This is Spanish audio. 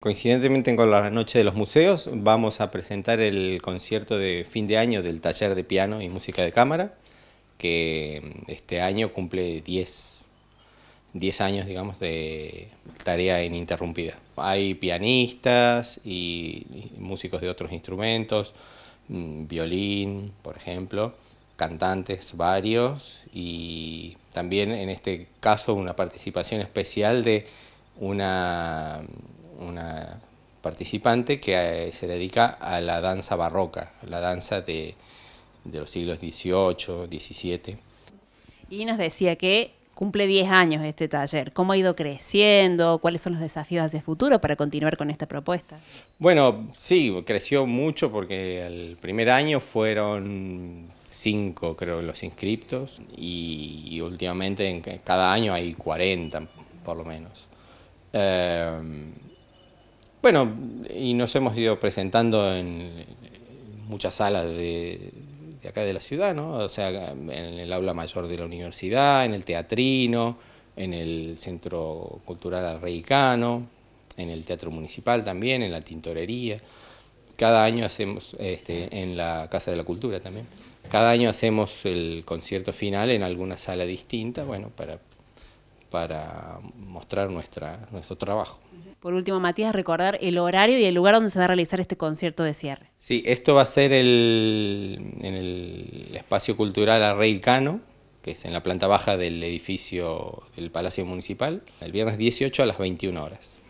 Coincidentemente con la Noche de los Museos vamos a presentar el concierto de fin de año del taller de piano y música de cámara, que mm, este año cumple 10, años, digamos, de tarea ininterrumpida. Hay pianistas y músicos de otros instrumentos, mm, violín, por ejemplo, cantantes varios y también en este caso una participación especial de una una participante que eh, se dedica a la danza barroca, la danza de, los siglos XVIII, XVII. Y nos decía que cumple 10 años este taller. ¿Cómo ha ido creciendo? ¿Cuáles son los desafíos hacia el futuro para continuar con esta propuesta? Bueno, sí, creció mucho porque el primer año fueron 5, creo, los inscriptos y, últimamente en cada año hay 40, por lo menos. Em, bueno, y nos hemos ido presentando en muchas salas de, acá de la ciudad, ¿no? O sea, en el aula mayor de la universidad, en el teatrino, en el Centro Cultural Arreicano, en el Teatro Municipal también, en la tintorería. Cada año hacemos, este, en la Casa de la Cultura también, cada año hacemos el concierto final en alguna sala distinta, bueno, para, para mostrar nuestra, nuestro trabajo por último, Matías, recordar el horario y el lugar donde se va a realizar este concierto de cierre. Sí, esto va a ser en el espacio cultural Arrey Cano, que es en la planta baja del edificio del Palacio Municipal, el viernes 18 a las 21 horas.